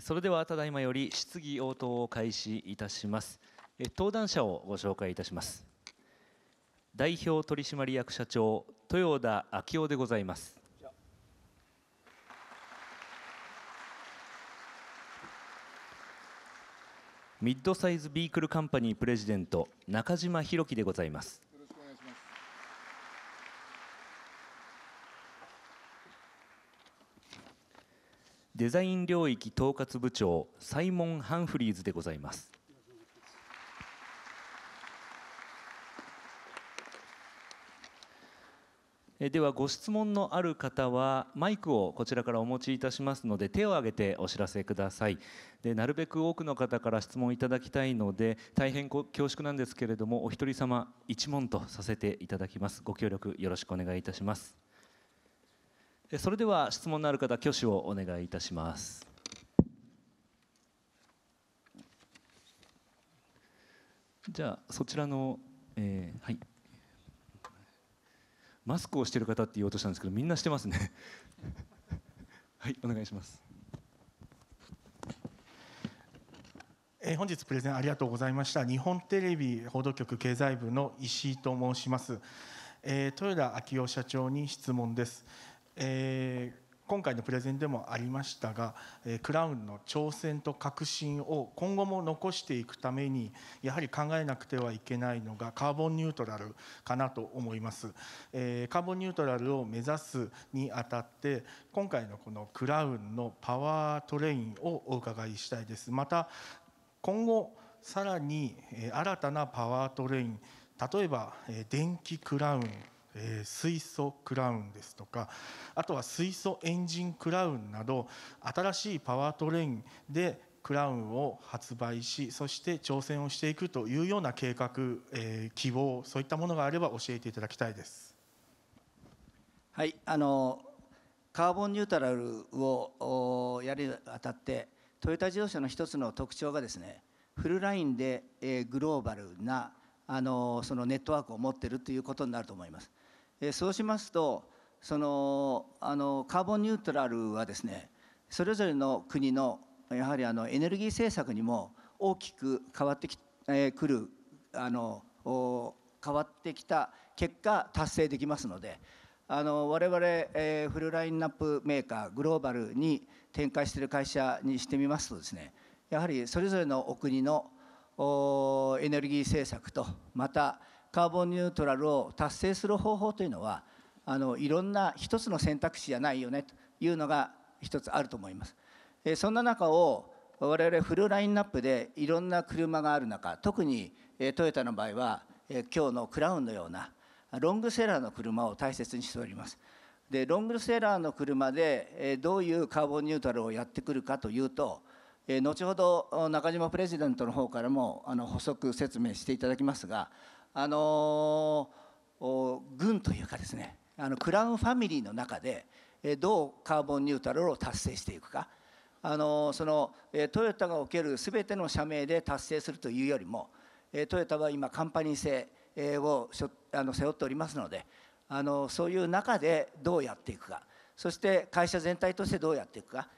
それではただいまより質疑応答を開始いたします登壇者をご紹介いたします代表取締役社長豊田昭夫でございますミッドサイズビークルカンパニープレジデント中島博樹でございますデザイン領域統括部長サイモン・ハンフリーズでございますではご質問のある方はマイクをこちらからお持ちいたしますので手を挙げてお知らせくださいでなるべく多くの方から質問いただきたいので大変恐縮なんですけれどもお一人様一問とさせていただきますご協力よろしくお願いいたしますそれでは質問のある方挙手をお願いいたしますじゃあそちらの、えー、はいマスクをしてる方って言おうとしたんですけどみんなしてますね はいお願いしますえ本日プレゼンありがとうございました日本テレビ報道局経済部の石井と申します、え豊田昭夫社長に質問です、えー今回のプレゼンでもありましたが、えクラウンの挑戦と革新を今後も残していくためにやはり考えなくてはいけないのがカーボンニュートラルかなと思います、えカーボンニュートラルを目指すにあたって今回のこのクラウンのパワートレインをお伺いしたいですまた今後さらに新たなパワートレイン例えば電気クラウンえー、水素クラウンですとかあとは水素エンジンクラウンなど新しいパワートレインでクラウンを発売しそして挑戦をしていくというような計画、えー、希望そういったものがあれば教えていただきたいです。はいあのカーボンニュートラルをやるにあたってトヨタ自動車の一つの特徴がですねフルラインでグローバルなあのそのネットワークを持ってるということになると思います。えそうしますとそのあのカーボンニュートラルはですねそれぞれの国のやはりあのエネルギー政策にも大きく変わってき、えー、くるあの変わってきた結果達成できますのであの我々、えー、フルラインナップメーカーグローバルに展開している会社にしてみますとですねやはりそれぞれのお国のエネルギー政策とまたカーボンニュートラルを達成する方法というのはあのいろんな一つの選択肢じゃないよねというのが一つあると思います。えそんな中を我々フルラインナップでいろんな車がある中特にトヨタの場合は今日のクラウンのようなロングセラーの車を大切にしております。でロングセラーの車でどういうカーボンニュートラルをやってくるかというと後ほど中島プレジデントの方からもあの補足説明していただきますがあの軍というかですねあのクラウンファミリーの中でどうカーボンニュートラルを達成していくかあのそのトヨタがおける全ての社名で達成するというよりもトヨタは今カンパニー性をあの背負っておりますのであのそういう中でどうやっていくかそして会社全体としてどうやっていくか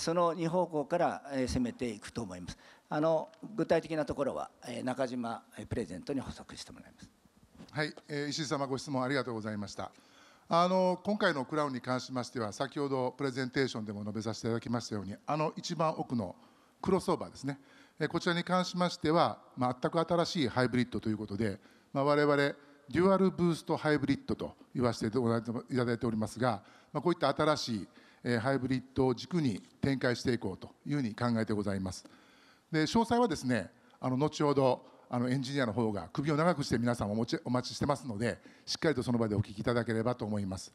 その2方向から攻めていくと思います。あの具体的なところは、え中島プレゼントに補足してもらいます。はい、え石井様ご質問ありがとうございました。あの今回のクラウンに関しましては先ほどプレゼンテーションでも述べさせていただきましたようにあの一番奥のクロスオーバーですね、えこちらに関しましては、全く新しいハイブリッドということで、まあ、我々デュアルブーストハイブリッドと言わせていただいておりますが、まあ、こういった新しいハイブリッドを軸に展開していこうというふうに考えてございます。で詳細はですねあの後ほどあのエンジニアの方が首を長くして皆さんお待ちお待ちしてますのでしっかりとその場でお聞きいただければと思います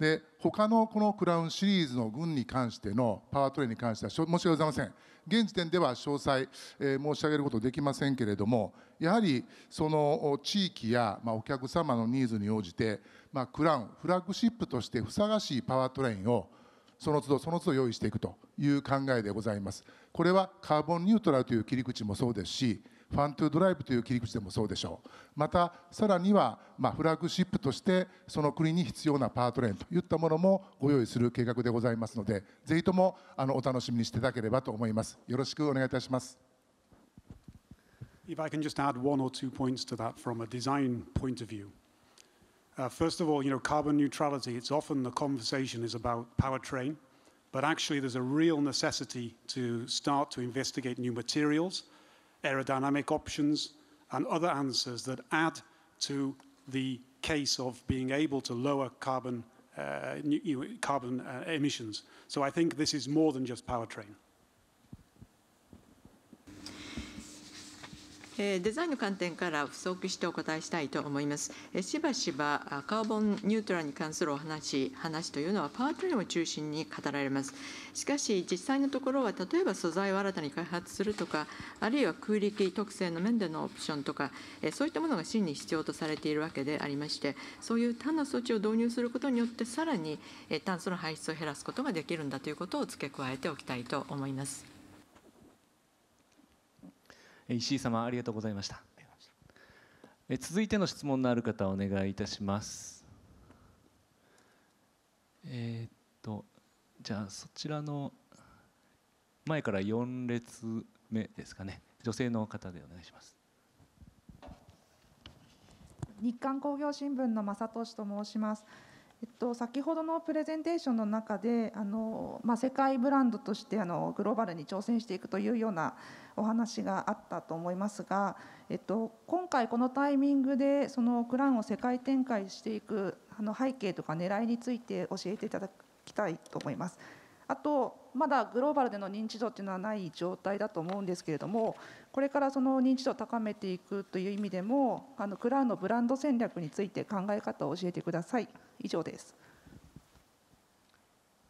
で他のこのクラウンシリーズの軍に関してのパワートレインに関しては申し訳ございません現時点では詳細、えー、申し上げることできませんけれどもやはりその地域や、まあ、お客様のニーズに応じて、まあ、クラウンフラッグシップとしてふさわしいパワートレインをその都度その都度用意していくという考えでございます。これはカーボンニュートラルという切り口もそうですし、ファントゥードライブという切り口でもそうでしょう。また、さらには、まあ、フラッグシップとして、その国に必要なパートレーンといったものもご用意する計画でございますので、ぜひともあのお楽しみにしていただければと思います。よろしくお願いいたします。If I can just add one or two points to that from a design point of view. Uh, first of all, you know, carbon neutrality, it's often the conversation is about powertrain, but actually there's a real necessity to start to investigate new materials, aerodynamic options, and other answers that add to the case of being able to lower carbon, uh, new, carbon uh, emissions. So I think this is more than just powertrain. デザインの観点から不足してお答えしたいと思います。しばしばカーボンニュートラルに関するお話話というのはパートナーを中心に語られます。しかし実際のところは例えば素材を新たに開発するとかあるいは空力特性の面でのオプションとかそういったものが真に必要とされているわけでありましてそういう他の措置を導入することによってさらに炭素の排出を減らすことができるんだということを付け加えておきたいと思います。石井様ありがとうございましたえ続いての質問のある方お願いいたしますえー、っとじゃあそちらの前から4列目ですかね女性の方でお願いします日刊工業新聞の正俊と申しますえっと、先ほどのプレゼンテーションの中であの、まあ、世界ブランドとしてあのグローバルに挑戦していくというようなお話があったと思いますが、えっと、今回このタイミングでそのクランを世界展開していくあの背景とか狙いについて教えていただきたいと思います。あとまだグローバルでの認知度っていうのはない状態だと思うんですけれどもこれからその認知度を高めていくという意味でもあのクラウンのブランド戦略について考え方を教えてください以上です。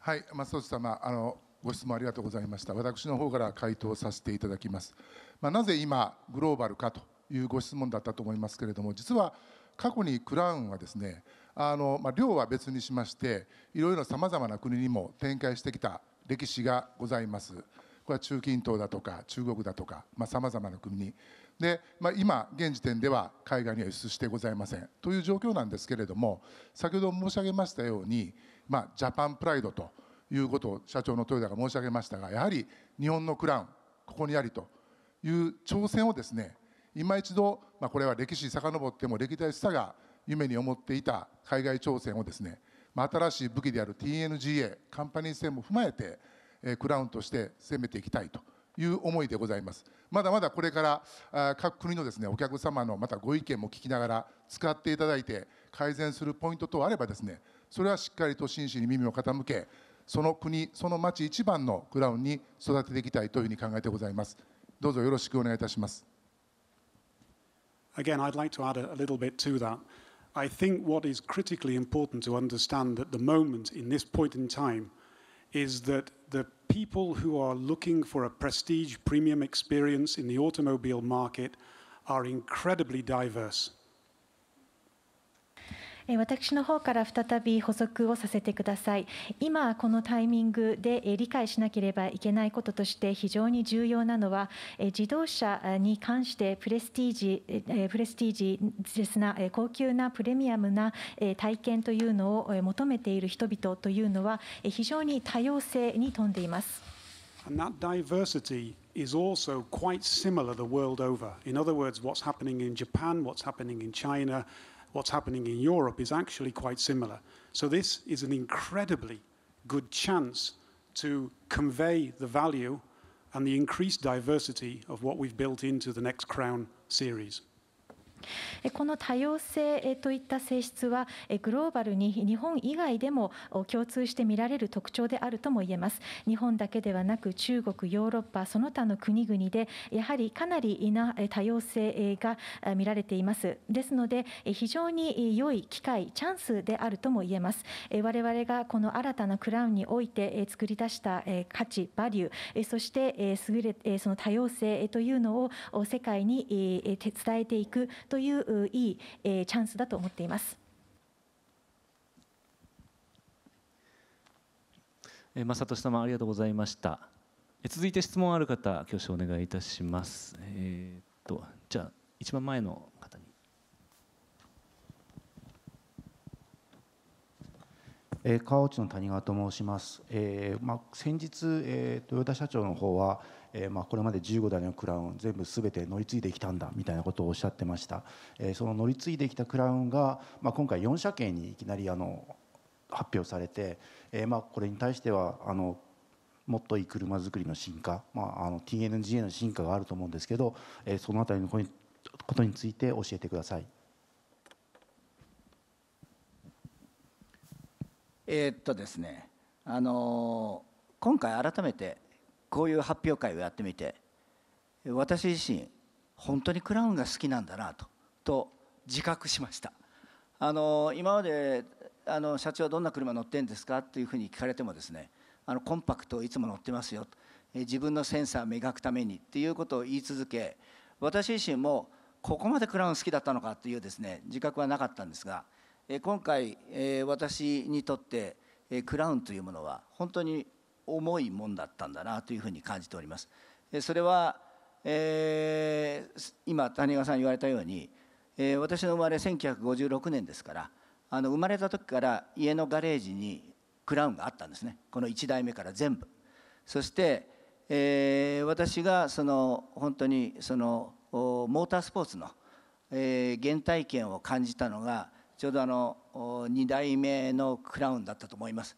はい、松内様あのご質問ありがとうございました私の方から回答させていただきます、まあ、なぜ今グローバルかというご質問だったと思いますけれども実は過去にクラウンはですねあの、まあ、量は別にしましていろいろさまざまな国にも展開してきた歴史がございます。これは中近東だとか中国だとかさまざ、まな国にで、まあ、今現時点では海外には輸出してございませんという状況なんですけれども先ほど申し上げましたように、まあ、ジャパンプライドということを社長の豊田が申し上げましたがやはり日本のクラウンここにありという挑戦をですね今一度、まあ、これは歴史遡っても歴代スタが夢に思っていた海外挑戦をですねま新しい武器である TNGA カンパニー戦も踏まえて、えクラウンとして攻めていきたいという思いでございますまだまだこれから各国のですねお客様のまたご意見も聞きながら使っていただいて改善するポイント等あればですねそれはしっかりと真摯に耳を傾けその国その町一番のクラウンに育てていきたいというふうに考えてございますどうぞよろしくお願いいたします Again, I'd like to add a little bit to that. I think what is critically important to understand at the moment, in this point in time, is that the people who are looking for a prestige premium experience in the automobile market are incredibly diverse. 私の方から再び補足をさせてください。今、このタイミングで理解しなければいけないこととして非常に重要なのは、自動車に関してプレスティージ、プレスティージですな、高級なプレミアムな体験というのを求めている人々というのは、非常に多様性に富んでいます。And that diversity is also quite similar the world over. In other words, what's happening in Japan, what's happening in China, what's happening in Europe is actually quite similar. So this is an incredibly good chance to convey the value and the increased diversity of what we've built into the next Crown series. この多様性といった性質はグローバルに日本以外でも共通して見られる特徴であるとも言えます日本だけではなく中国ヨーロッパその他の国々でやはりかなりな多様性が見られていますですので非常に良い機会チャンスであるとも言えます我々がこの新たなクラウンにおいて作り出した価値バリューそして優れその多様性というのを世界に伝えていくといういい、えチャンスだと思っています。え正さ様ありがとうございました。え続いて質問ある方、挙手お願いいたします。えー、っとじゃあ一番前の方に。えー、川内の谷川と申します。えー、まあ先日、えー、豊田社長の方はえー、まあ、これまで15台のクラウン全部全て乗り継いできたんだみたいなことをおっしゃってました、えー、その乗り継いできたクラウンが、まあ、今回4車検にいきなりあの発表されて、えー、まあ、これに対してはあのもっといい車作りの進化、まあ、あの TNGA の進化があると思うんですけど、えー、その辺りのことについて教えてください。えー、っとですね、あの今回改めてこういう発表会をやってみて私自身本当にクラウンが好きなんだなとと自覚しましたあの今まであの社長はどんな車乗ってんですかっていうふうに聞かれてもですねあのコンパクトいつも乗ってますよと自分のセンサー磨くためにっていうことを言い続け私自身もここまでクラウン好きだったのかというですね自覚はなかったんですが今回私にとってクラウンというものは本当に重いもんだったんだなというふうに感じております。それは、えー、今谷川さん言われたように、えー、私の生まれ1956年ですからあの生まれた時から家のガレージにクラウンがあったんですねこの1代目から全部。そして、えー、私がその本当にそのモータースポーツの、えー、原体験を感じたのがちょうどあの2代目のクラウンだったと思います。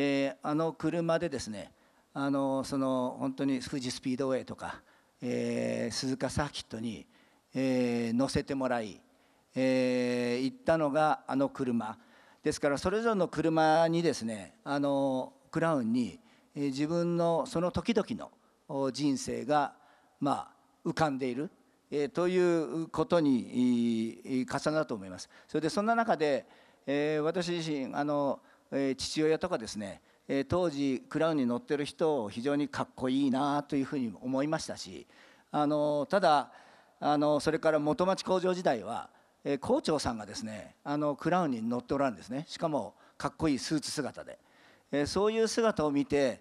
えー、あの車でですねあのその本当に富士スピードウェイとか、えー、鈴鹿サーキットに、えー、乗せてもらい、えー、行ったのがあの車ですからそれぞれの車にですねあのクラウンに、えー、自分のその時々の人生が、まあ、浮かんでいる、えー、ということに重なると思います。それでそんな中で、えー、私自身あのえ父親とかですね、え当時クラウンに乗ってる人を非常にかっこいいなというふうに思いましたしあのただあのそれから元町工場時代は、え校長さんがですねあのクラウンに乗っておらんですねしかもかっこいいスーツ姿で、えそういう姿を見て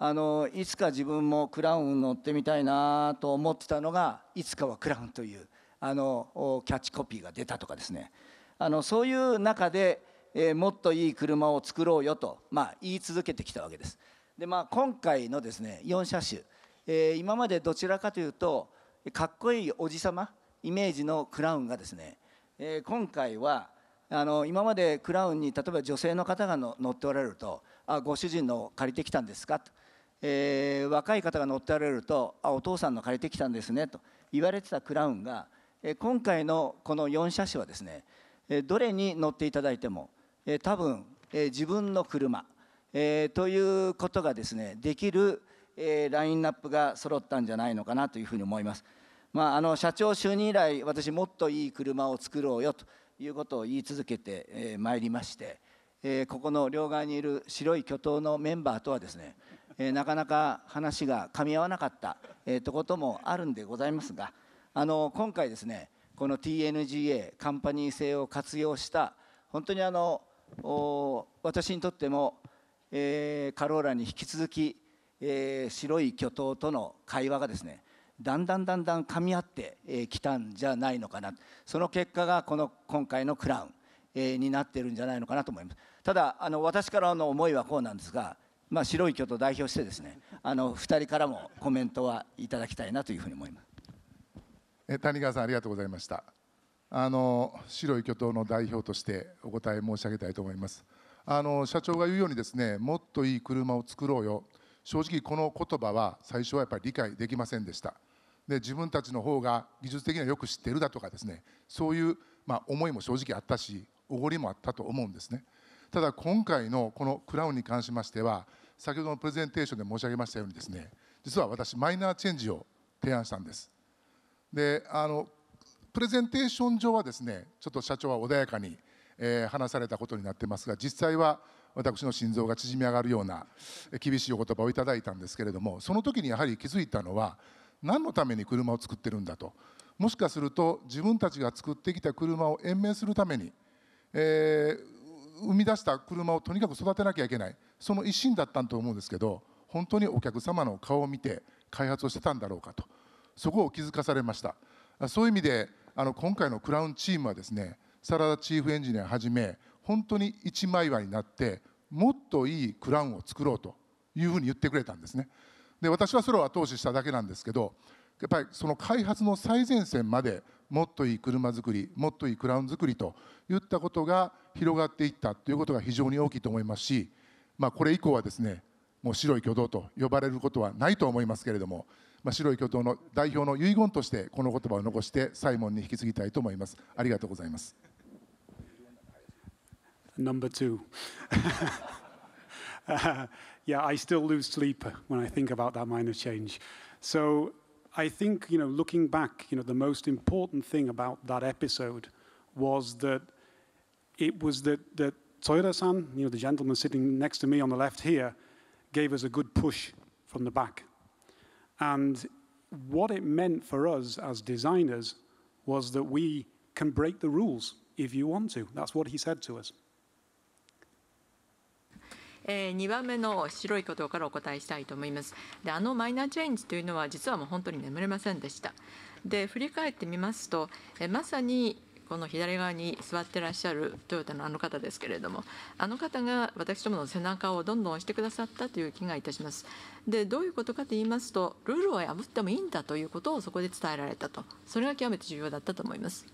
あのいつか自分もクラウン乗ってみたいなと思ってたのが「いつかはクラウン」というあのキャッチコピーが出たとかですねあのそういう中でえー、もっといい車を作ろうよと、まあ、言い続けてきたわけです。でまあ、今回のですね4車種、えー、今までどちらかというとかっこいいおじさまイメージのクラウンがですね、えー、今回はあの今までクラウンに例えば女性の方が乗っておられると「あご主人の借りてきたんですか?」と、えー、若い方が乗っておられると「あお父さんの借りてきたんですね」と言われてたクラウンが、えー、今回のこの4車種はですね、えー、どれに乗っていただいてもえ多分、え自分の車、えということがですねできる、えラインナップが揃ったんじゃないのかなというふうに思います。まあ、あの社長就任以来私もっといい車を作ろうよということを言い続けて、えー、まいりまして、えー、ここの両側にいる白い巨頭のメンバーとはですね、えー、なかなか話が噛み合わなかった、えー、とこともあるんでございますがあの今回ですねこの TNGA カンパニー制を活用した本当にあの私にとっても、えー、カローラに引き続き、えー、白い巨頭との会話がですねだんだんだんだん噛み合ってき、えたんじゃないのかなその結果がこの今回のクラウン、えになってるんじゃないのかなと思いますただあの私からの思いはこうなんですが、まあ、白い巨頭代表してですねあの2人からもコメントはいただきたいなというふうに思います谷川さんありがとうございましたあの白い巨頭の代表としてお答え申し上げたいと思いますあの社長が言うようにですねもっといい車を作ろうよ正直この言葉は最初はやっぱり理解できませんでしたで自分たちの方が技術的にはよく知ってるだとかですねそういう、まあ、思いも正直あったしおごりもあったと思うんですねただ今回のこのクラウンに関しましては先ほどのプレゼンテーションで申し上げましたようにですね実は私マイナーチェンジを提案したんですであのプレゼンテーション上はですねちょっと社長は穏やかに、えー、話されたことになってますが実際は私の心臓が縮み上がるような厳しいお言葉をいただいたんですけれどもその時にやはり気づいたのは何のために車を作ってるんだともしかすると自分たちが作ってきた車を延命するために、えー、生み出した車をとにかく育てなきゃいけないその一心だったと思うんですけど本当にお客様の顔を見て開発をしてたんだろうかとそこを気づかされましたそういう意味であの今回のクラウンチームはですねサラダチーフエンジニアはじめ本当に一枚岩になってもっといいクラウンを作ろうというふうに言ってくれたんですねで私はそれを後押ししただけなんですけどやっぱりその開発の最前線までもっといい車作りもっといいクラウン作りといったことが広がっていったということが非常に大きいと思いますし、まあ、これ以降はですねもう白い挙動と呼ばれることはないと思いますけれどもまあ、白い巨頭の代表の遺言としてこの言葉を残してサイモンに引き継ぎたいと思いますありがとうございます Number two. uh, yeah, I still lose sleep when I think about that minor change. So I think, you know, looking back, you know, the most important thing about that episode was that it was that, that Toyota-san, you know, the gentleman sitting next to me on the left here, gave us a good push from the back. And what it meant for us as designers was that we can break the rules if you want to. That's what he said to us. え2番目の白いことからお答えしたいと思います。であのマイナーチェンジというのは実はもう本当に眠れませんでした。で振り返ってみますとえまさにこの左側に座ってらっしゃるトヨタのあの方ですけれどもあの方が私どもの背中をどんどん押してくださったという気がいたしますでどういうことかと言いますとルールは破ってもいいんだということをそこで伝えられたとそれが極めて重要だったと思います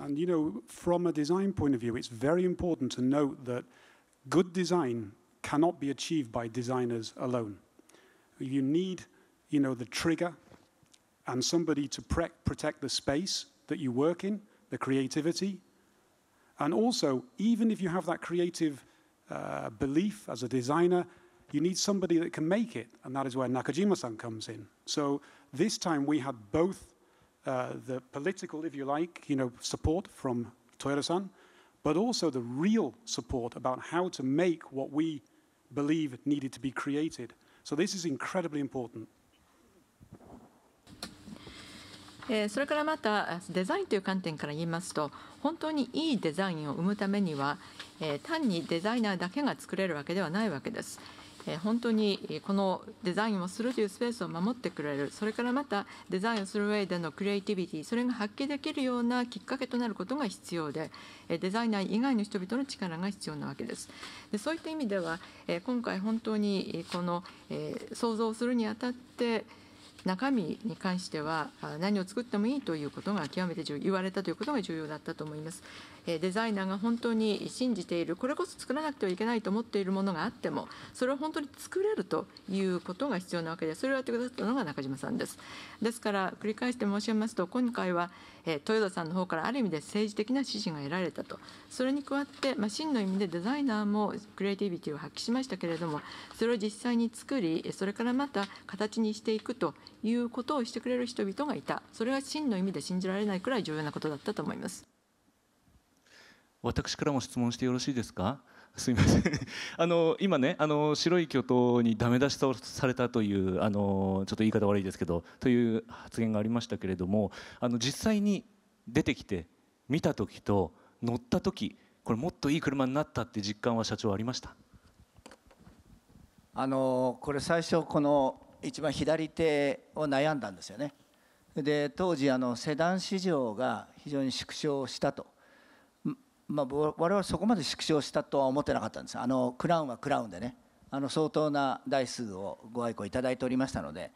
And you know, from a design point of view, it's very important to note that good design cannot be achieved by designers alone. You need, you know, the trigger and somebody to protect the space that you work in. the creativity. And also, even if you have that creative uh, belief as a designer, you need somebody that can make it, and that is where Nakajima-san comes in. So this time we had both uh, the political, if you like, you know, support from Toyota-san, but also the real support about how to make what we believe needed to be created. So this is incredibly important. えそれからまたデザインという観点から言いますと本当にいいデザインを生むためには、え単にデザイナーだけが作れるわけではないわけです。本当にこのデザインをするというスペースを守ってくれるそれからまたデザインをする上でのクリエイティビティそれが発揮できるようなきっかけとなることが必要でデザイナー以外の人々の力が必要なわけですでそういった意味では今回本当にこの想像するにあたって中身に関しては何を作ってもいいということが極めて重要言われたということが重要だったと思いますデザイナーが本当に信じているこれこそ作らなくてはいけないと思っているものがあってもそれを本当に作れるということが必要なわけでそれをやってくださったのが中島さんですですから繰り返して申し上げますと今回はえ豊田さんの方からある意味で政治的な支持が得られたとそれに加って、まあ、真の意味でデザイナーもクリエイティビティを発揮しましたけれどもそれを実際に作りそれからまた形にしていくということをしてくれる人々がいたそれは真の意味で信じられないくらい重要なことだったと思います私からも質問してよろしいですか すみません あの今ねあの白い巨頭にダメ出しされたというあのちょっと言い方悪いですけどという発言がありましたけれどもあの実際に出てきて見た時と乗った時これもっといい車になったって実感は社長ありましたあのこれ最初この一番左手を悩んだんですよねで当時あのセダン市場が非常に縮小したと。まあ、我々はそこまで縮小したとは思ってなかったんですあのクラウンはクラウンでねあの相当な台数をご愛顧いただいておりましたので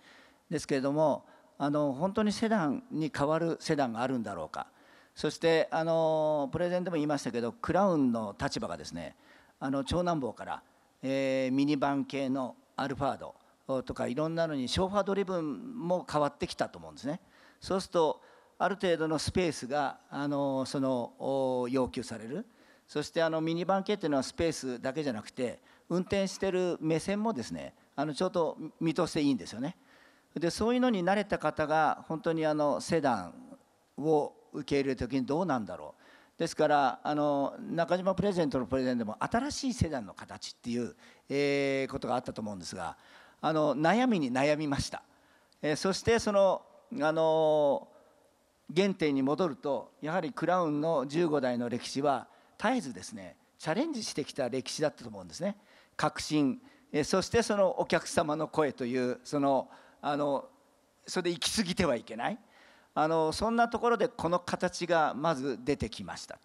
ですけれどもあの本当にセダンに代わるセダンがあるんだろうかそしてあのプレゼンでも言いましたけどクラウンの立場がですねあの長男坊から、えー、ミニバン系のアルファードとかいろんなのにショーファードリブンも変わってきたと思うんですね。そうするとある程度のスペースがあのその要求されるそしてあのミニバン系っていうのはスペースだけじゃなくて運転してる目線もですねあのちょっと見通していいんですよねでそういうのに慣れた方が本当にあのセダンを受け入れる時にどうなんだろうですからあの中島プレゼントのプレゼンでも新しいセダンの形っていう、えー、ことがあったと思うんですがあの悩みに悩みました、えー、そしてそのあの原点に戻るとやはりクラウンの15代の歴史は絶えずですねチャレンジしてきた歴史だったと思うんですね。革新そしてそのお客様の声というそのあのそれで行き過ぎてはいけないあのそんなところでこの形がまず出てきました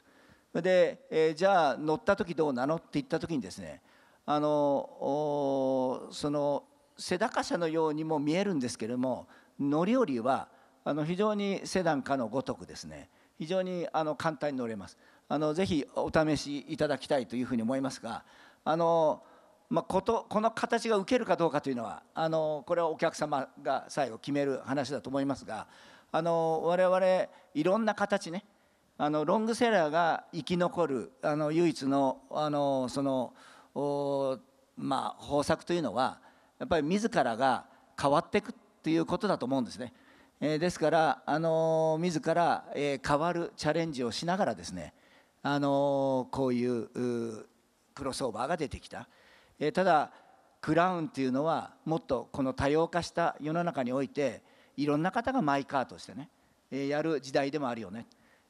で、えー、じゃあ乗った時どうなのって言った時にですねあのその背高者のようにも見えるんですけれども乗り降りはあの非常にセダンかのごとくですね非常にあの簡単に乗れますあのぜひお試しいただきたいというふうに思いますがあの、まあ、ことこの形が受けるかどうかというのはあのこれはお客様が最後決める話だと思いますがあの我々いろんな形ねあのロングセラーが生き残るあの唯一のあのそのまあ、方策というのはやっぱり自らが変わっていくっていうことだと思うんですね。えですから、あの自ら、え変わるチャレンジをしながらですね、あのこういうクロスオーバーが出てきた、えただクラウンっていうのはもっとこの多様化した世の中においていろんな方がマイカーとしてね、えやる時代でもあるよね、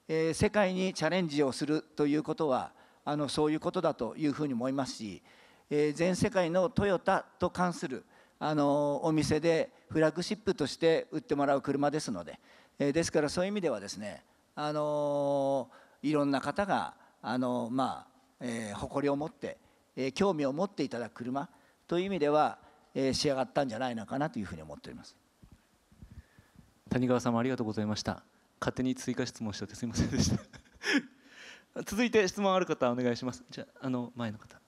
え世界にチャレンジをするということはあのそういうことだというふうに思いますし、え全世界のトヨタと関する、あのお店でフラッグシップとして売ってもらう車ですので、えですからそういう意味ではですねあのいろんな方があの、まあえー、誇りを持って、えー、興味を持っていただく車という意味では、えー、仕上がったんじゃないのかなというふうに思っております谷川もありがとうございました勝手に追加質問しちゃってすみませんでした 続いて質問ある方お願いしますじゃあの前の方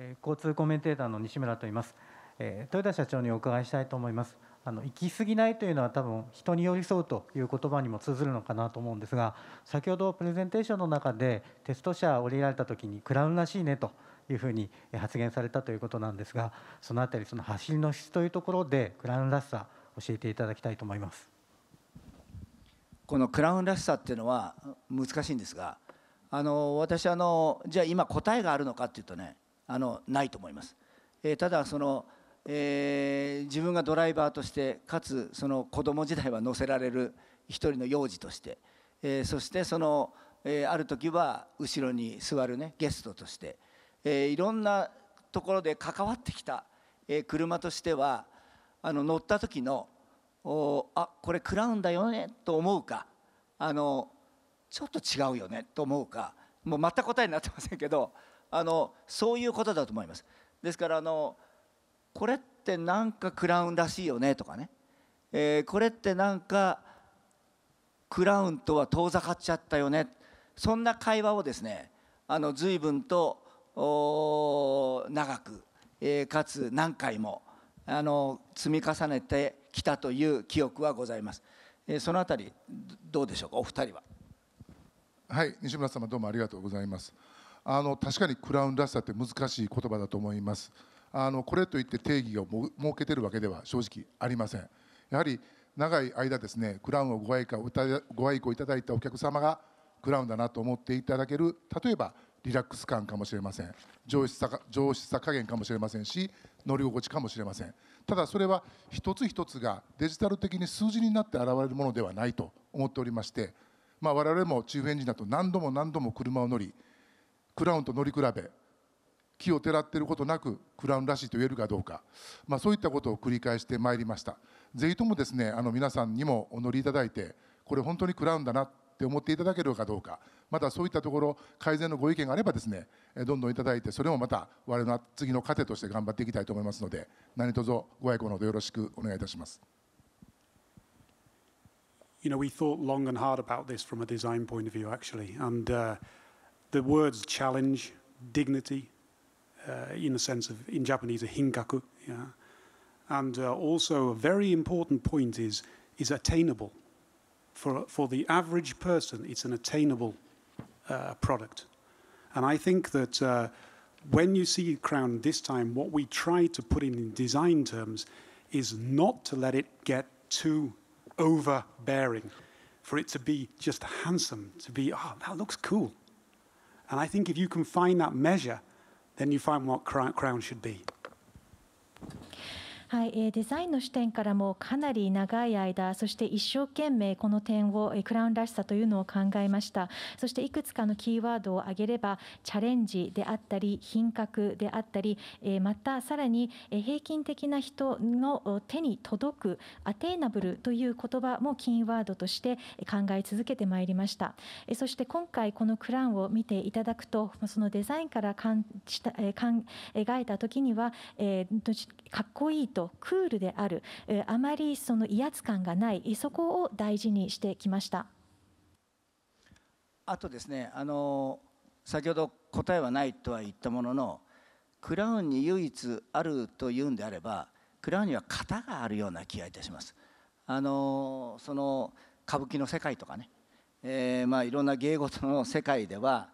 え交通コメンテーターの西村と言います、え豊田社長にお伺いしたいと思いますあの行き過ぎないというのは多分人に寄り添うという言葉にも通ずるのかなと思うんですが先ほどプレゼンテーションの中でテスト車を降りられた時にクラウンらしいねというふうに発言されたということなんですがそのあたりその走りの質というところでクラウンらしさ教えていただきたいと思いますこのクラウンらしさっていうのは難しいんですがあの私あのじゃあ今答えがあるのかっていうとねあのないと思います。えー、ただその、えー、自分がドライバーとしてかつその子供時代は乗せられる一人の幼児として、えー、そしてその、えある時は後ろに座るねゲストとして、えいろんなところで関わってきた、え車としてはあの乗った時のおあこれクラウンだよねと思うかあのちょっと違うよねと思うかもう全く答えになってませんけどあのそういうことだと思いますですからあのこれってなんかクラウンらしいよねとかね、えー、これってなんかクラウンとは遠ざかっちゃったよねそんな会話をですねあの随分と長く、えー、かつ何回もあの積み重ねてきたという記憶はございます、えー、そのあたりどうでしょうかお二人ははい西村様どうもありがとうございます。あの確かにクラウンらしさって難しい言葉だと思いますあのこれといって定義を設けてるわけでは正直ありませんやはり長い間ですねクラウンをご愛顧ご愛顧いただいたお客様がクラウンだなと思っていただける例えばリラックス感かもしれません上質さ上質さ加減かもしれませんし乗り心地かもしれませんただそれは一つ一つがデジタル的に数字になって現れるものではないと思っておりまして、まあ、我々もチーフエンジニアと何度も何度も車を乗りクラウンと乗り比べ木をてらってることなくクラウンらしいと言えるかどうか、まあ、そういったことを繰り返してまいりましたぜひともですねあの皆さんにもお乗りいただいてこれ本当にクラウンだなって思っていただけるかどうかまたそういったところ改善のご意見があればですねどんどんいただいてそれもまた我々の次の糧として頑張っていきたいと思いますので何卒ご愛顧のほどよろしくお願いいたします。You know, we thought long and hard about this from a design point of view, actually. And、uh the words challenge, dignity, uh, in a sense of, in Japanese, a hinkaku, Yeah? And uh, also a very important point is, is attainable. For, for the average person, it's an attainable uh, product. And I think that uh, when you see Crown this time, what we try to put in in design terms is not to let it get too overbearing, for it to be just handsome, to be, oh, that looks cool. And I think if you can find that measure, then you find what Crown should be. はい、えデザインの視点からもかなり長い間そして一生懸命この点を、えクラウンらしさというのを考えましたそしていくつかのキーワードを挙げればチャレンジであったり品格であったり、えまたさらに、え平均的な人の手に届くアテーナブルという言葉もキーワードとして考え続けてまいりました、えそして今回このクラウンを見ていただくとそのデザインからた、え考えた時には、えー、かっこいいととクールである、えあまりその威圧感がないそこを大事にしてきましたあとですねあの先ほど答えはないとは言ったもののクラウンに唯一あるというんであればクラウンには型があるような気がいたします。あのその歌舞伎の世界とかね、えー、まあ、いろんな芸事の世界では、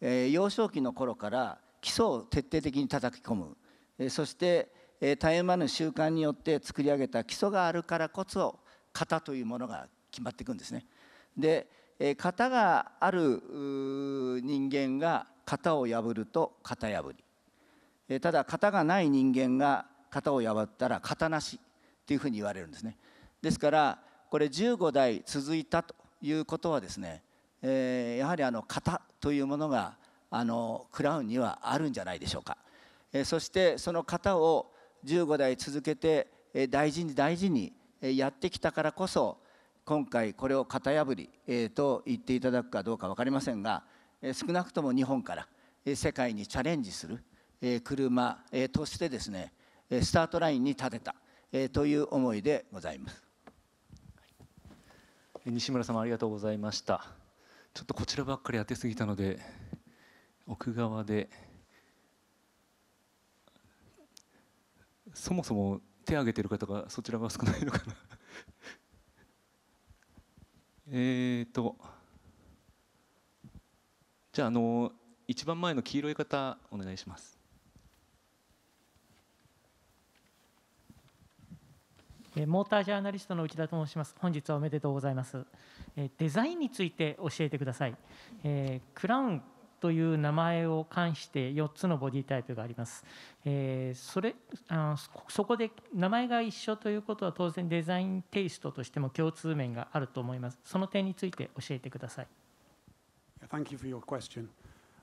えー、幼少期の頃から基礎を徹底的に叩き込む、えー、そして、えー、たゆまぬ習慣によって作り上げた基礎があるからこそ型というものが決まっていくんですね。で、えー、型がある人間が型を破ると型破り、えー、ただ型がない人間が型を破ったら型なしというふうに言われるんですね。ですからこれ15代続いたということはですね、えー、やはりあの型というものがあのクラウンにはあるんじゃないでしょうか。えー、そしてその型を15代続けて大事に大事にやってきたからこそ今回これを型破りと言っていただくかどうか分かりませんが少なくとも日本から世界にチャレンジする車としてですねスタートラインに立てたという思いでございます西村様ありがとうございましたちょっとこちらばっかり当てすぎたので奥側でそもそも手を挙げてる方がそちらが少ないのかな えっとじゃああの一番前の黄色い方お願いしますモータージャーナリストの内田と申します。本日はおめでとうございます。デザインについて教えてください。えクラウンという名前を冠して4つのボディタイプがあります。えー、それあそこで名前が一緒ということは当然デザインテイストとしても共通面があると思います。その点について教えてください。Thank you for your question.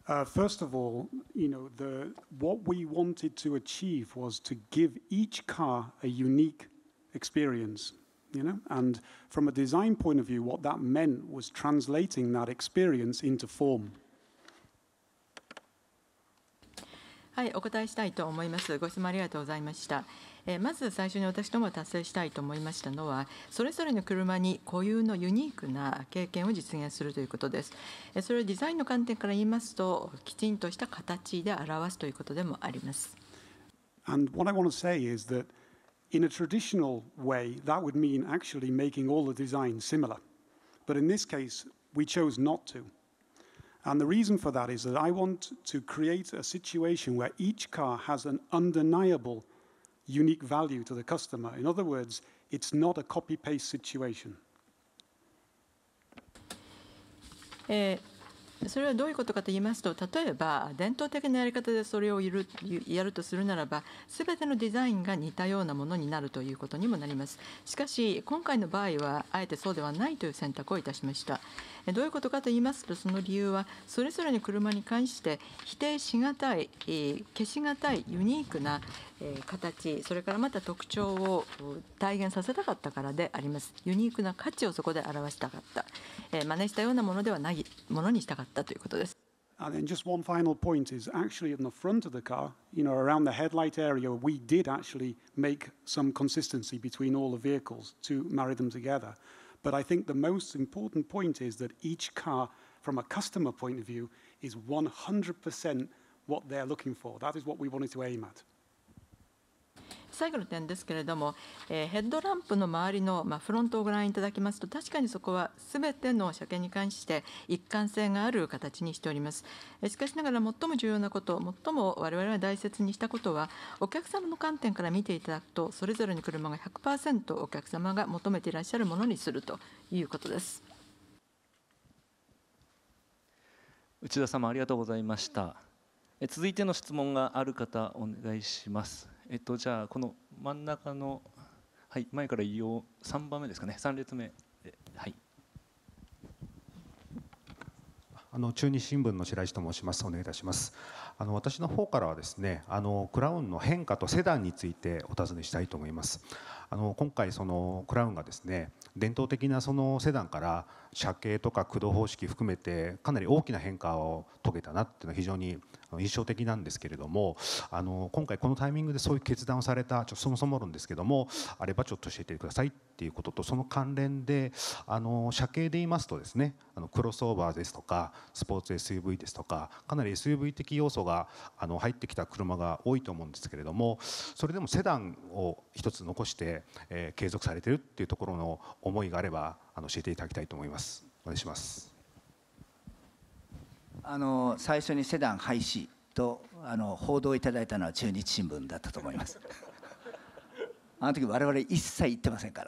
Uh, first of all, you know, the, what we wanted to achieve was to give each car a unique experience, you know, and from a design point of view, what that meant was translating that experience into form. はい、お答えしたいと思います。ご質問ありがとうございました。えまず最初に私ども達成したいと思いましたのは、それぞれの車に固有のユニークな経験を実現するということです。えそれをデザインの観点から言いますと、きちんとした形で表すということでもあります。And what I want to say is that in a traditional way, that would mean actually making all the d e s i g n similar. But in this case, we chose not to. And the reason for that is that I want to create a situation where each car has an undeniable unique value to the customer. In other words, it's not a copy-paste situation. Uh, それはどういうことかと言いますと例えば伝統的なやり方でそれをやるとするならば全てのデザインが似たようなものになるということにもなりますしかし今回の場合はあえてそうではないという選択をいたしましたどういうことかと言いますとその理由はそれぞれの車に関して否定しがたい消しがたいユニークなえ形それからまた特徴を体現させたかったからでありますユニークな価値をそこで表したかった、えー、真似したようなものではないものにしたかったということです。And then just one final point is actually in the front of the car, you know, around the headlight area, we did actually make some consistency between all the vehicles to marry them together. But I think the most important point is that each car, from a customer point of view, is 100% what they're looking for. That is what we wanted to aim at. 最後の点ですけれども、えー、ヘッドランプの周りの、まあ、フロントをご覧いただきますと、確かにそこはすべての車検に関して一貫性がある形にしております。えー、しかしながら、最も重要なこと、最も我々は大切にしたことは、お客様の観点から見ていただくと、それぞれの車が100%お客様が求めていらっしゃるものにするということです。内田様ありがとうございました。続いての質問がある方お願いします。えっと、じゃあこの真ん中の、はい、前から言おう3番目ですかね3列目はいあの中日新聞の白石と申します。お願いいたします。あの私の方からはですね、あのクラウンの変化とセダンについてお尋ねしたいと思います。あの今回そのクラウンがですね、伝統的なそのセダンから車形とか駆動方式含めてかなり大きな変化を遂げたなっていうのは非常に印象的なんですけれどもあの今回このタイミングでそういう決断をされたちょそもそも論ですけどもあればちょっと教えてくださいっていうこととその関連であの社形で言いますとですねあのクロスオーバーですとかスポーツ SUV ですとかかなり SUV 的要素があの入ってきた車が多いと思うんですけれどもそれでもセダンを一つ残して、えー、継続されてるっていうところの思いがあればあの教えていただきたいと思います。お願いします。あの最初にセダン廃止とあの報道いただいたのは中日新聞だったと思います。あの時我々一切言ってませんか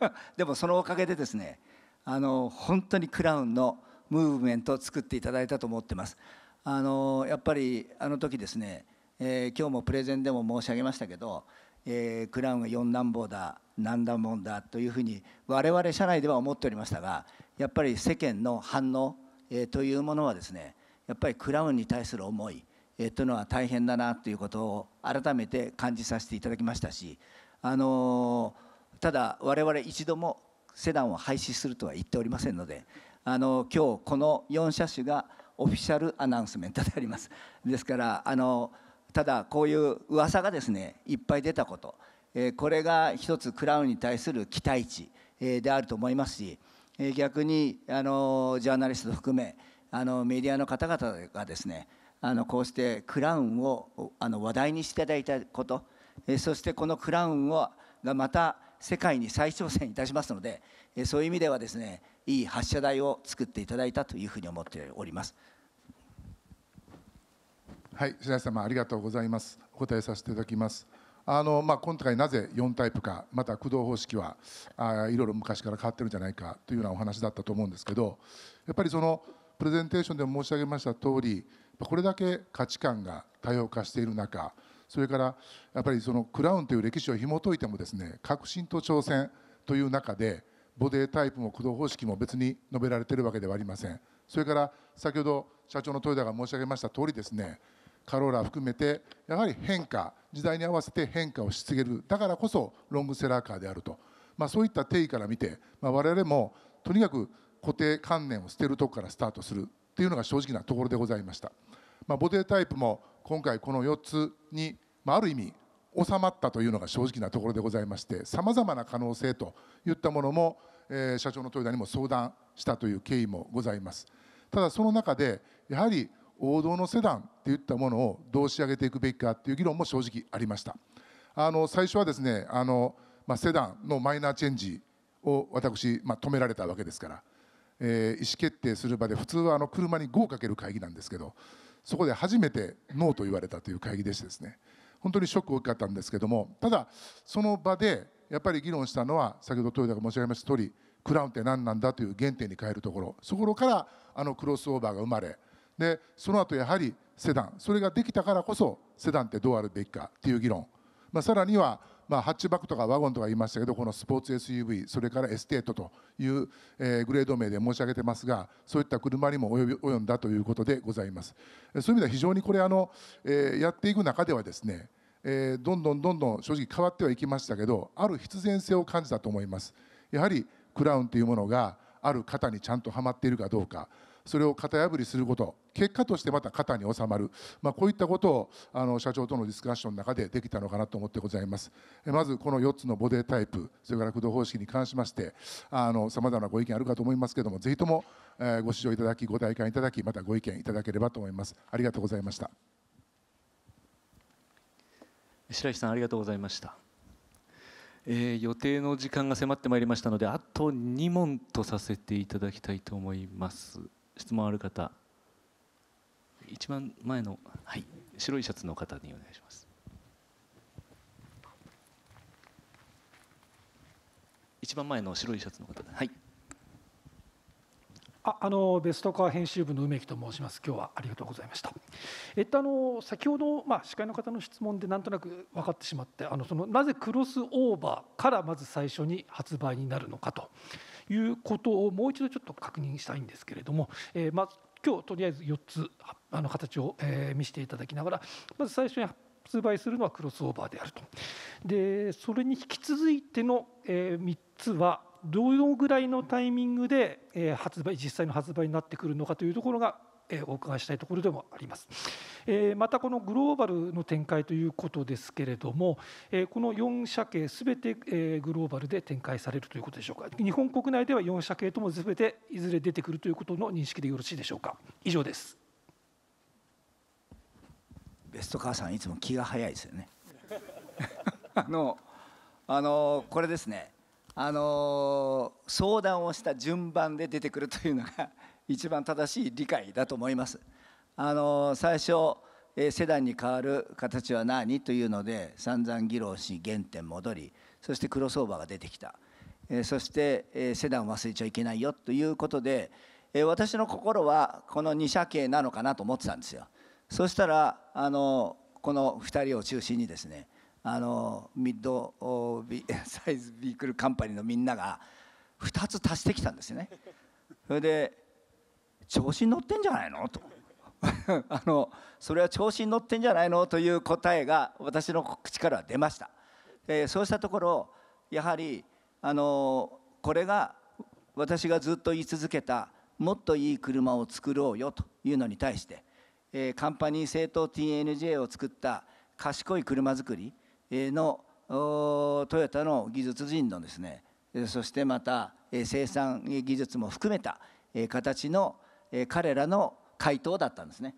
ら でもそのおかげでですねあの本当にクラウンのムーブメントを作っていただいたと思ってますあのやっぱりあの時ですね、えー、今日もプレゼンでも申し上げましたけど、えー、クラウンが四男坊だなんだもんだというふうに我々社内では思っておりましたがやっぱり世間の反応、えというものはですねやっぱりクラウンに対する思い、えというのは大変だなということを改めて感じさせていただきましたし、あのただ我々一度もセダンを廃止するとは言っておりませんので、あの今日この4車種がオフィシャルアナウンスメントであります。ですから、あのただこういう噂がですねいっぱい出たことこれが一つクラウンに対する期待値であると思いますし逆にあのジャーナリスト含めあのメディアの方々がですねあのこうしてクラウンをあの話題にしていただいたことそしてこのクラウンをがまた世界に再挑戦いたしますのでそういう意味ではですねいい発射台を作っていただいたというふうに思っております。はい、白石様ありがとうございます。お答えさせていただきます。あのまあ、今回なぜ4タイプかまた駆動方式はあいろいろ昔から変わってるんじゃないかというようなお話だったと思うんですけどやっぱりそのプレゼンテーションでも申し上げました通りこれだけ価値観が多様化している中それからやっぱりそのクラウンという歴史を紐解いてもですね革新と挑戦という中でボデータイプも駆動方式も別に述べられているわけではありません。それから先ほど社長の豊田が申し上げました通りですねカローラ含めてやはり変化時代に合わせて変化をし続けるだからこそロングセラーカーであると、まあ、そういった定義から見て、まあ、我々もとにかく固定観念を捨てるとこからスタートするっていうのが正直なところでございました、まあ、ボディタイプも今回この4つに、まあ、ある意味収まったというのが正直なところでございましてさまざまな可能性といったものも、えー、社長の豊田にも相談したという経緯もございますただその中でやはり王道のセダンといったものをどう仕上げていくべきかという議論も正直ありましたあの最初はですねあの、まあ、セダンのマイナーチェンジを私、まあ、止められたわけですから、えー、意思決定する場で普通はあの車に5をかける会議なんですけどそこで初めてノーと言われたという会議でしてですね本当にショック大きかったんですけどもただその場でやっぱり議論したのは先ほど豊田が申し上げました通りクラウンって何なんだという原点に変えるところそこからあのクロスオーバーが生まれでその後やはりセダンそれができたからこそセダンってどうあるべきかっていう議論、まあ、さらには、まあ、ハッチバックとかワゴンとか言いましたけどこのスポーツ SUV それからエステートという、えグレード名で申し上げてますがそういった車にも及んだということでございますそういう意味では非常にこれあの、えー、やっていく中ではですね、えー、どんどんどんどん正直変わってはいきましたけどある必然性を感じたと思いますやはりクラウンというものがある方にちゃんとはまっているかどうかそれを型破りすること結果としてまた型に収まる、まあ、こういったことをあの社長とのディスカッションの中でできたのかなと思ってございますまずこの4つのボデータイプそれから駆動方式に関しましてさまざまなご意見あるかと思いますけどもぜひともご視聴いただきご体感いただきまたご意見いただければと思いますありがとうございました白石さんありがとうございましたえー、予定の時間が迫ってまいりましたのであと2問とさせていただきたいと思います。質問ある方一番前の、はい、白いシャツの方にお願いします。一番前の白いシャツの方、はい。ああのベストカー編集部の梅木と申します。今日はありがとうございました。えっとあの先ほどまあ司会の方の質問でなんとなく分かってしまって、あのそのなぜクロスオーバーからまず最初に発売になるのかと。いうことをもう一度ちょっと確認したいんですけれども、えー、まず今日とりあえず4つあの形を、えー、見せていただきながらまず最初に発売するのはクロスオーバーであるとでそれに引き続いての、えー、3つはどのぐらいのタイミングで、えー、発売実際の発売になってくるのかというところがお伺いしたいところでもあります。またこのグローバルの展開ということですけれども、この4社系すべてグローバルで展開されるということでしょうか、日本国内では4社系ともすべていずれ出てくるということの認識でよろしいでしょうか。以上ですベスト母さん、いつも気が早いですよね。あのあのこれですねあの相談をした順番で出てくるというのが一番正しい理解だと思います。あの最初セダンに変わる形は何というので散々議論し原点戻りそしてクロスオーバーが出てきたそしてセダンを忘れちゃいけないよということで私の心はこの2車系なのかなと思ってたんですよ。そしたらあのこの2人を中心にですねあのミッドサイズビークルカンパニーのみんなが2つ足してきたんですね。それで調子に乗ってんじゃないのと あのそれは調子に乗ってんじゃないのという答えが私の口からは出ました、えー、そうしたところやはりあのこれが私がずっと言い続けたもっといい車を作ろうよというのに対して、えー、カンパニー製党 TNJ を作った賢い車作りのトヨタの技術人のですねそしてまた生産技術も含めた形の彼らの回答だったんですね。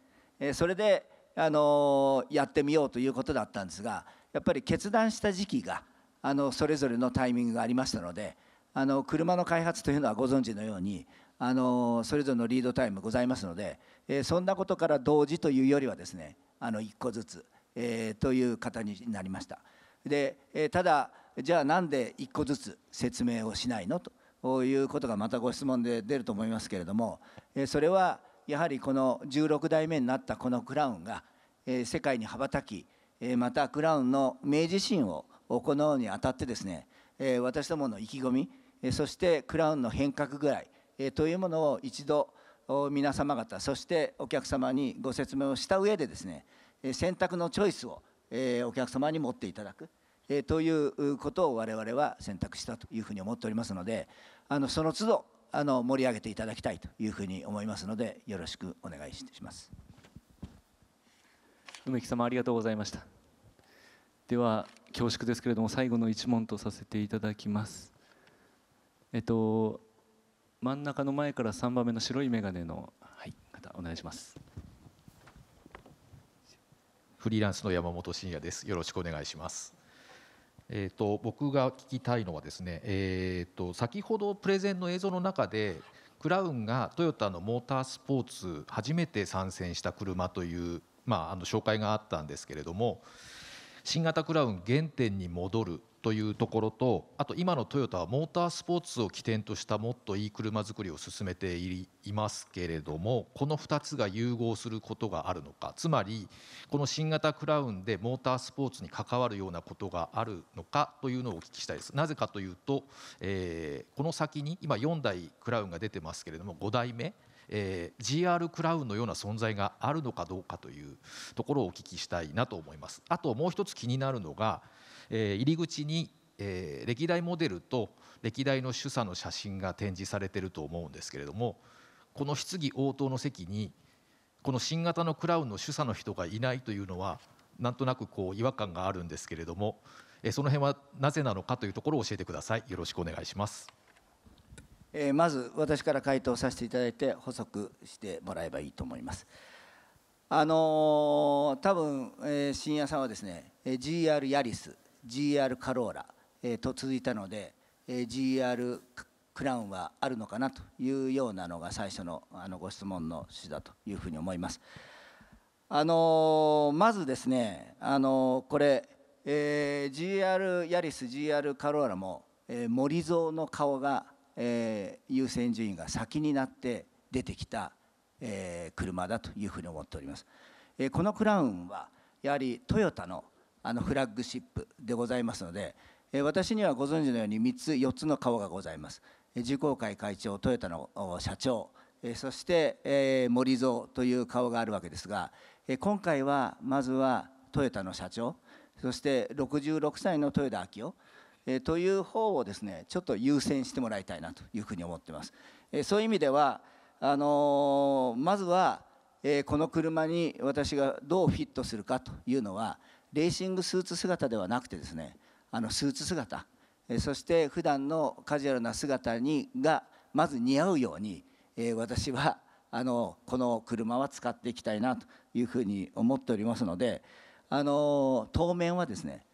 それであのやってみようということだったんですがやっぱり決断した時期があのそれぞれのタイミングがありましたのであの車の開発というのはご存知のようにあのそれぞれのリードタイムございますので、えそんなことから同時というよりはですねあの1個ずつ、えという方になりました。で、えただじゃあなんで1個ずつ説明をしないのということがまたご質問で出ると思いますけれどもそれはやはりこの16代目になったこのクラウンが世界に羽ばたきまたクラウンの明治神を行うにあたってですね私どもの意気込みそしてクラウンの変革ぐらいというものを一度皆様方そしてお客様にご説明をした上でですね選択のチョイスをお客様に持っていただくということを我々は選択したというふうに思っておりますのであのその都度あの盛り上げていただきたいというふうに思いますのでよろしくお願いします梅木様ありがとうございましたでは恐縮ですけれども最後の一問とさせていただきますえっと真ん中の前から3番目の白い眼鏡の、はい、方お願いしますフリーランスの山本真也ですよろしくお願いしますえーと、僕が聞きたいのはですね、えーと先ほどプレゼンの映像の中でクラウンがトヨタのモータースポーツ初めて参戦した車という、まあ、あの紹介があったんですけれども新型クラウン原点に戻るというところとあと今のトヨタはモータースポーツを起点としたもっといい車作りを進めていますけれどもこの2つが融合することがあるのかつまりこの新型クラウンでモータースポーツに関わるようなことがあるのかというのをお聞きしたいです。なぜかというと、えー、この先に今4台クラウンが出てますけれども5台目えー、GR クラウンのような存在があるのかどうかというところをお聞きしたいなと思います。あともう1つ気になるのがえ入り口に、え歴代モデルと歴代の主査の写真が展示されてると思うんですけれどもこの質疑応答の席にこの新型のクラウンの主査の人がいないというのはなんとなくこう違和感があるんですけれども、えその辺はなぜなのかというところを教えてくださいよろしくお願いします。えまず私から回答させていただいて補足してもらえばいいと思います。あのー、多分、えー、深夜さんはですね GR ヤリス GR カローラ、えー、と続いたので、えー、GR クラウンはあるのかなというようなのが最初のあのご質問の趣旨だというふうに思います。あのー、まずですね、あのー、これ、えー、GR ヤリス GR カローラも、えー、森蔵の顔が、えー、優先順位が先になって出てきた、えー、車だというふうに思っております。えー、このクラウンはやはりトヨタのあのフラッグシップでございますので、え私にはご存知のように3つ4つの顔がございます。受講会会長トヨタの社長そして、森蔵という顔があるわけですが今回はまずはトヨタの社長そして66歳の豊田昭夫という方をですねちょっと優先してもらいたいなというふうに思ってますそういう意味ではあのまずはこの車に私がどうフィットするかというのはレーシングスーツ姿ではなくてですねあのスーツ姿そして普段のカジュアルな姿にがまず似合うように私はあのこの車は使っていきたいなというふうに思っておりますのであの当面はですね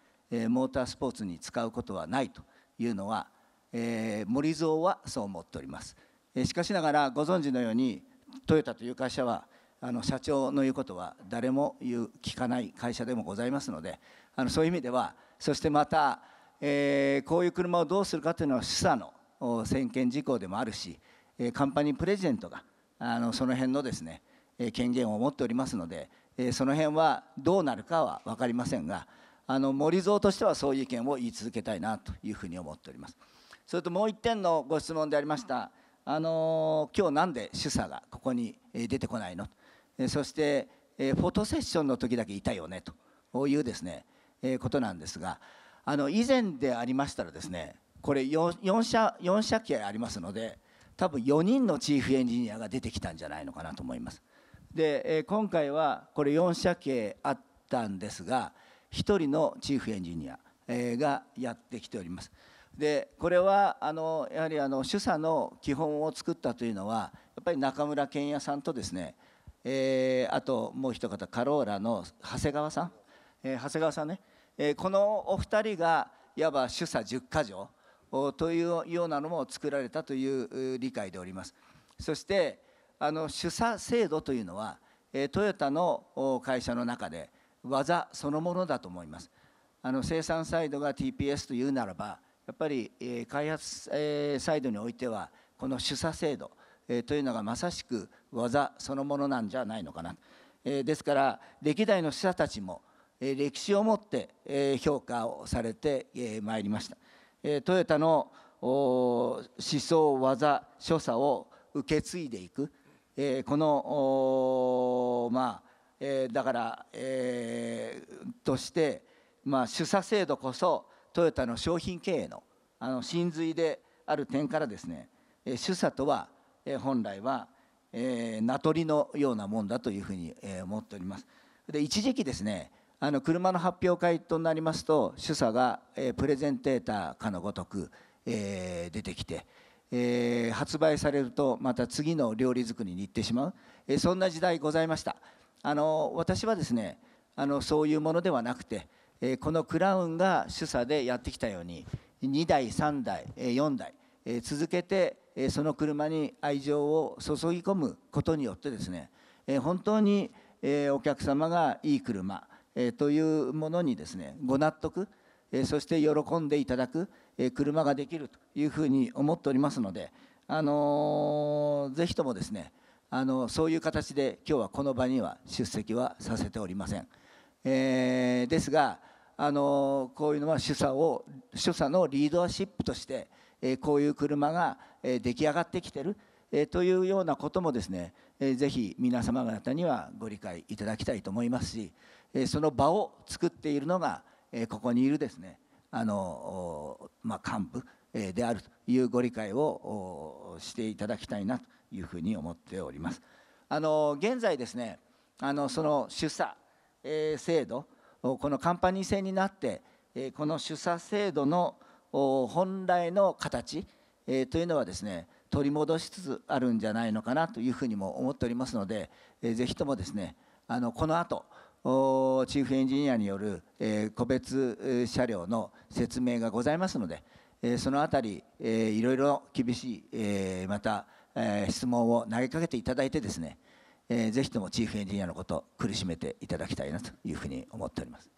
モータースポーツに使うことはないというのは、え森蔵はそう思っておりますしかしながらご存知のようにトヨタという会社はあの社長の言うことは誰も言う聞かない会社でもございますのであのそういう意味ではそしてまた、えー、こういう車をどうするかというのは主査の専権事項でもあるしカンパニープレジデントがあのその辺のですね権限を持っておりますのでその辺はどうなるかは分かりませんがあの森蔵としてはそういう意見を言い続けたいなというふうに思っております。それともう1点のご質問でありましたあの今日なんで主査がここに出てこないのそしてフォトセッションの時だけいたよねというですねことなんですがあの以前でありましたらですねこれ 4, 4, 社4車系ありますので多分4人のチーフエンジニアが出てきたんじゃないのかなと思います。で今回はこれ4社系あったんですが1人のチーフエンジニアがやってきております。でこれはあのやはりあの主査の基本を作ったというのはやっぱり中村健也さんとですねえー、あともう一方カローラの長谷川さん、えー、長谷川さんね、えー、このお二人がいわば主査10か条というようなのも作られたという理解でおりますそしてあの主査制度というのは、えトヨタの会社の中で技そのものだと思いますあの生産サイドが TPS というならばやっぱり、え開発、えサイドにおいてはこの主査制度えというのがまさしく技そのものなんじゃないのかな、えですから歴代の使者たちも、え歴史をもって、え評価をされてまい、りました、えトヨタの思想技所作を受け継いでいく、えこのまあ、えだから、えとして、まあ、主査制度こそトヨタの商品経営のあの真髄である点からですね主査とは本来は、え名取のようなもんだというふうに思っております。で一時期ですねあの車の発表会となりますと主査が、えプレゼンテーターかのごとく、えー、出てきて、えー、発売されるとまた次の料理作りに行ってしまう、えそんな時代ございましたあの私はですねあのそういうものではなくて、えこのクラウンが主査でやってきたように2代3代、え4代、え続けてえその車に愛情を注ぎ込むことによってですね、え本当に、えお客様がいい車、えというものにですねご納得、えそして喜んでいただく、え車ができるというふうに思っておりますので、あのぜひともですねあのそういう形で今日はこの場には出席はさせておりません。えー、ですが、あのこういうのは主査を主査のリーダーシップとして、えこういう車が出来上がってきてるというようなこともですねぜひ皆様方にはご理解いただきたいと思いますしその場を作っているのがここにいるですねあの、まあ、幹部であるというご理解をしていただきたいなというふうに思っております。あの現在ですねあのその主査制度このカンパニー制になってこの主査制度の本来の形えー、というのはですね取り戻しつつあるんじゃないのかなというふうにも思っておりますので、えー、ぜひともですねあのこの後チーフエンジニアによる、えー、個別車両の説明がございますので、えー、そのあたり、えー、いろいろ厳しい、えー、また、えー、質問を投げかけていただいてですね、えー、ぜひともチーフエンジニアのこと苦しめていただきたいなというふうに思っております。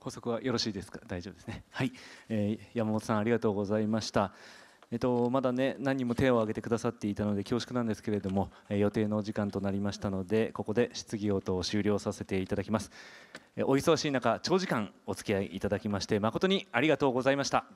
補足はよろしいですか大丈夫ですねはい、えー、山本さんありがとうございましたえっと、まだね何人も手を挙げてくださっていたので恐縮なんですけれども、えー、予定のお時間となりましたのでここで質疑応答を終了させていただきます、えー、お忙しい中長時間お付き合いいただきまして誠にありがとうございました